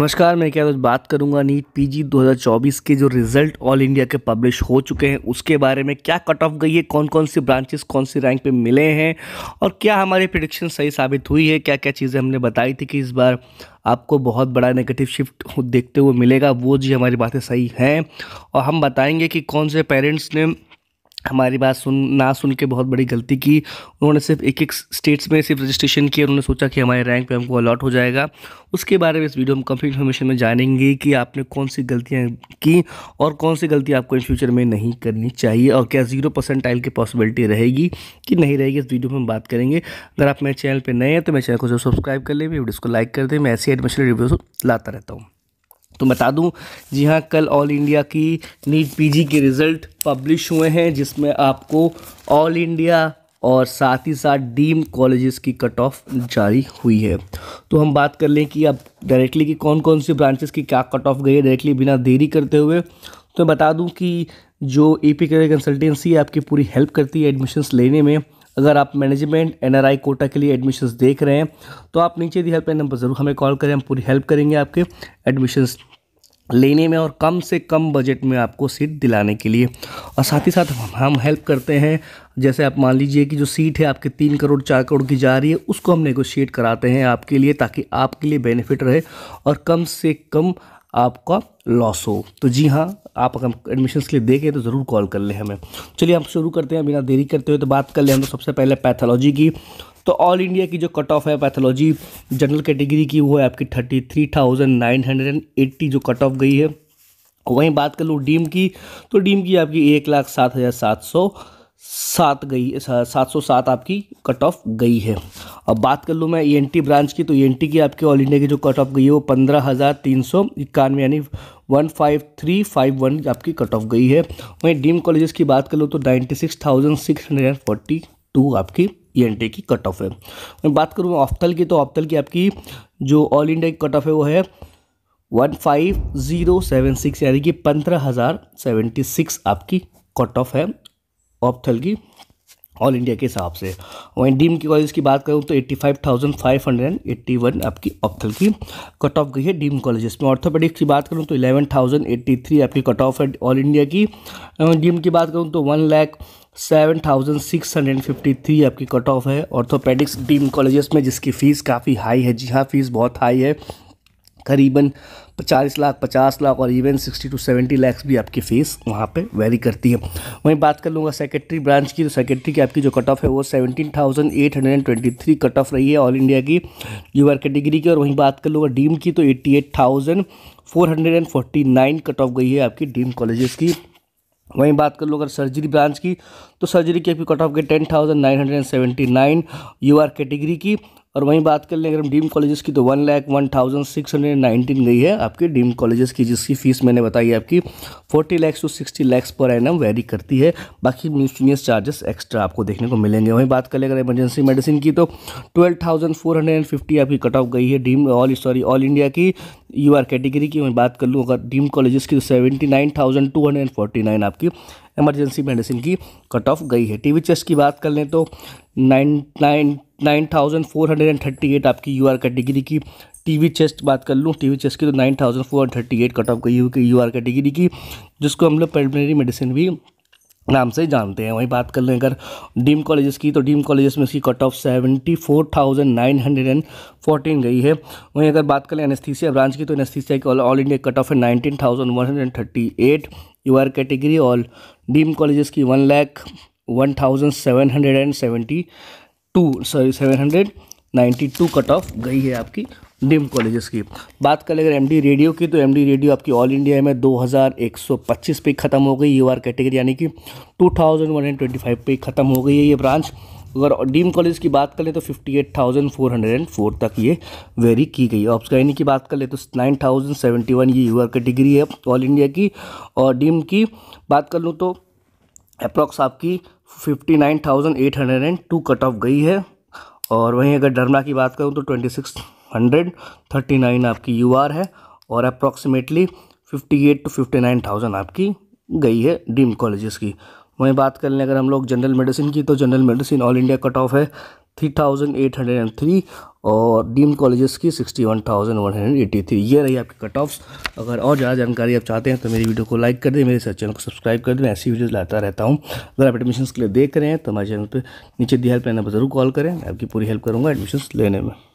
नमस्कार मैं क्या बात करूंगा नीट पीजी 2024 के जो रिजल्ट ऑल इंडिया के पब्लिश हो चुके हैं उसके बारे में क्या कट ऑफ गई है कौन कौन सी ब्रांचेस कौन सी रैंक पे मिले हैं और क्या हमारी प्रिडिक्शन सही साबित हुई है क्या क्या चीज़ें हमने बताई थी कि इस बार आपको बहुत बड़ा नेगेटिव शिफ्ट देखते हुए मिलेगा वो जी हमारी बातें सही हैं और हम बताएंगे कि कौन से पेरेंट्स ने हमारी बात सुन ना सुन के बहुत बड़ी गलती की उन्होंने सिर्फ एक एक स्टेट्स में सिर्फ रजिस्ट्रेशन किया उन्होंने सोचा कि हमारे रैंक पे हमको अलॉट हो जाएगा उसके बारे में इस वीडियो में कंप्लीट इन्फॉर्मेशन में जानेंगे कि आपने कौन सी गलतियाँ की और कौन सी गलती आपको इन फ्यूचर में नहीं करनी चाहिए और क्या जीरो परसेंट टाइल की पॉसिबिलिटी रहेगी कि नहीं रहेगी इस वीडियो में हम बात करेंगे अगर आप मेरे चैनल पर नए हैं तो मेरे चैनल को जरूर सब्सक्राइब कर लें वीडियो को लाइक कर दें मैं ऐसी एडमिशन रिव्यूज़ लाता रहता हूँ तो बता दूं जी हाँ कल ऑल इंडिया की नीट पीजी के रिज़ल्ट पब्लिश हुए हैं जिसमें आपको ऑल इंडिया और साथ ही साथ डीम कॉलेजेस की कट ऑफ जारी हुई है तो हम बात कर लें कि अब डायरेक्टली कि कौन कौन सी ब्रांचेस की क्या कट ऑफ गई है डायरेक्टली बिना देरी करते हुए तो बता दूं कि जो ए पी कंसल्टेंसी आपकी पूरी हेल्प करती है एडमिशन्स लेने में अगर आप मैनेजमेंट एनआरआई कोटा के लिए एडमिशन्स देख रहे हैं तो आप नीचे दी हेल्पलाइन नंबर ज़रूर हमें कॉल करें हम पूरी हेल्प करेंगे आपके एडमिशन्स लेने में और कम से कम बजट में आपको सीट दिलाने के लिए और साथ ही साथ हम हेल्प करते हैं जैसे आप मान लीजिए कि जो सीट है आपके तीन करोड़ चार करोड़ की जा रही है उसको हम नेगोशिएट कराते हैं आपके लिए ताकि आपके लिए बेनिफिट रहे और कम से कम आपका लॉस हो तो जी हाँ आप अगर एडमिशन के लिए देखें तो ज़रूर कॉल कर लें हमें चलिए हम शुरू करते हैं बिना देरी करते हुए तो बात कर ले हम तो सबसे पहले पैथोलॉजी की तो ऑल इंडिया की जो कट ऑफ है पैथोलॉजी जनरल कैटेगरी की वो है आपकी thirty three thousand nine hundred and eighty जो कट ऑफ गई है वहीं बात कर लूँ डीम की तो डीम की आपकी एक लाख सात हज़ार सात सौ सात गई सात सौ सात आपकी कट ऑफ गई है अब बात कर लूँ मैं ई e ब्रांच की तो ई e की आपकी ऑल इंडिया की जो कट ऑफ गई है वो पंद्रह हज़ार तीन सौ इक्यानवे यानी one five three five one आपकी कट ऑफ गई है वहीं डीम कॉलेजेस की बात कर लो तो ninety six thousand six hundred and forty two आपकी ई e की कट ऑफ है मैं बात करूँ ऑफ्तल की तो ऑफ्तल की आपकी जो ऑल इंडिया की कट ऑफ है वो है one five zero seven six यानी कि पंद्रह हज़ार सेवेंटी सिक्स आपकी कट ऑफ है ऑफ्थल की ऑल इंडिया के हिसाब से वहीं डीम की कॉलेज की बात करूँ तो वन आपकी ऑप्थल की कट ऑफ गई है डीम कॉलेज में ऑर्थोपेडिक्स की बात करूँ तो थ्री आपकी कट ऑफ है ऑल इंडिया की डीम की बात करूँ तो one lakh seven thousand six hundred fifty three आपकी कट ऑफ है ऑर्थोपेडिक्स डीम कॉलेजेस में जिसकी फ़ीस काफ़ी हाई है जी हाँ फीस बहुत हाई है करीबन चालीस लाख पचास लाख और even sixty two seventy lakhs भी आपकी फ़ीस वहाँ पे वेरी करती है वहीं बात कर लूँगा सेक्रेटरी ब्रांच की तो सेक्रेटरी की आपकी जो कट ऑफ है वो seventeen thousand eight hundred and twenty three cut off रही है ऑल इंडिया की यूआर कैटेगरी की और वहीं बात कर लूँगा डीम की तो eighty eight thousand four hundred and forty nine cut off गई है आपकी डीम कॉलेजेस की वहीं बात कर लो अगर सर्जरी ब्रांच की तो सर्जरी की आपकी कट ऑफ गई ten thousand nine hundred and seventy nine U R category की और वहीं बात कर लें अगर हम डीम कॉलेजेस की तो one lakh one thousand six hundred nineteen गई है आपकी डीम कॉलेजेस की जिसकी फ़ीस मैंने बताई आपकी forty lakhs to sixty lakhs पर एन वेरी करती है बाकी म्यूचनियस चार्जेस एक्स्ट्रा आपको देखने को मिलेंगे वहीं बात कर लें अगर इमरजेंसी मेडिसिन की तो twelve thousand four hundred and fifty आपकी कट ऑफ गई है deemed all sorry all India की यू आर कैटेगरी की वहीं बात कर लूँ अगर डीम कॉलेजेस की तो seventy nine thousand two hundred and forty nine आपकी एमरजेंसी मेडिसिन की कट ऑफ गई है टी वी चेस्ट की बात कर लें तो nine nine nine thousand four hundred and thirty eight आपकी यू आर कैटेगरी की टीवी चेस्ट बात कर लूँ टीवी चेस्ट की तो nine thousand four thirty eight cut off गई हुई यू आर कैटेगरी की जिसको हम लोग प्रेलमिनरी मेडिसिन भी नाम से जानते हैं वहीं बात कर लें अगर डीम कॉलेजेस की तो डीम कॉलेजेस में इसकी cut off seventy four thousand nine hundred and fourteen गई है वहीं अगर बात कर लें एनस्थीसिया ब्रांच की तो एनस्थीसिया की ऑल इंडिया कट ऑफ है nineteen thousand one hundred thirty eight U R category और डीम कॉलेजेस की one lakh one thousand seven hundred and seventy two sorry seven hundred ninety two cut off गई है आपकी deem colleges की बात करें अगर एमडी रेडियो की तो एमडी रेडियो आपकी ऑल इंडिया में 2125 पे ख़त्म हो गई यूआर कैटेगरी यानी कि 2125 पे ख़त्म हो गई है ये ब्रांच अगर डीम कॉलेज तो तो की बात कर लें तो 58,404 तक ये वेरी की गई है यानी की बात कर लें तो 9,071 ये यूआर कैटेगरी है ऑल इंडिया की और डीम की बात कर लूँ तो अप्रोक्स आपकी fifty nine thousand eight hundred and two cut off गई है और वहीं अगर डरना की बात करूँ तो twenty six hundred thirty nine आपकी यू आर है और approximately fifty eight to fifty nine thousand आपकी गई है डीम कॉलेज की वहीं बात कर लें अगर हम लोग जनरल मेडिसिन की तो general medicine all India cut off है three thousand eight hundred and three और डीम कॉलेजेस की sixty one thousand one hundred three ये रही आपकी कट ऑफ्स अगर और ज़्यादा जानकारी आप चाहते हैं तो मेरी वीडियो को लाइक कर दें मेरे चैनल को सब्सक्राइब कर दें ऐसी वीडियोज़ लाता रहता हूँ अगर आप एडमिशन के लिए देख रहे हैं तो हमारे चैनल पर नीचे दी हेल्प नंबर ज़रूर कॉल करें आपकी पूरी हेल्प करूँगा एडमिशन लेने में